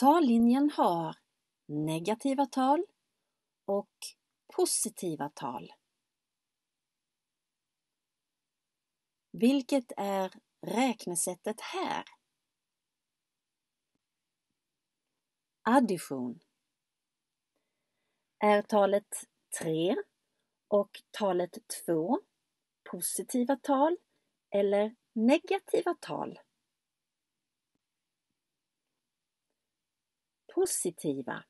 Tallinjen har negativa tal och positiva tal. Vilket är räknesättet här? Addition. Är talet 3 och talet 2 positiva tal eller negativa tal? positiva.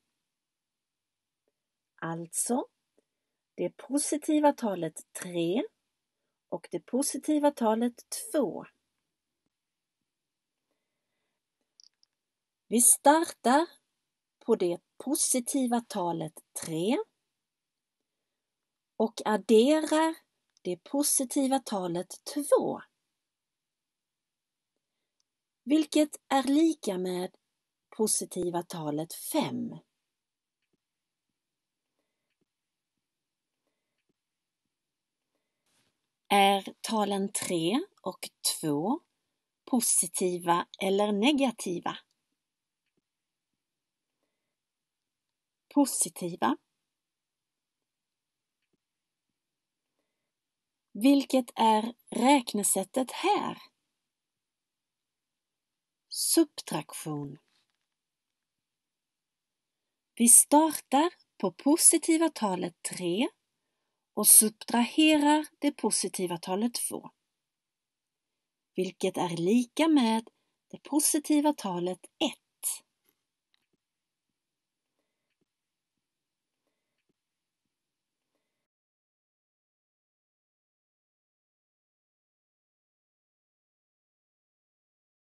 Alltså, det positiva talet 3 och det positiva talet 2. Vi startar på det positiva talet 3 och adderar det positiva talet 2 vilket är lika med positiva talet 5. Är talen 3 och 2 positiva eller negativa? Positiva. Vilket är räknesättet här? Subtraktion. Vi startar på positiva talet 3 och subtraherar det positiva talet 2, vilket är lika med det positiva talet 1.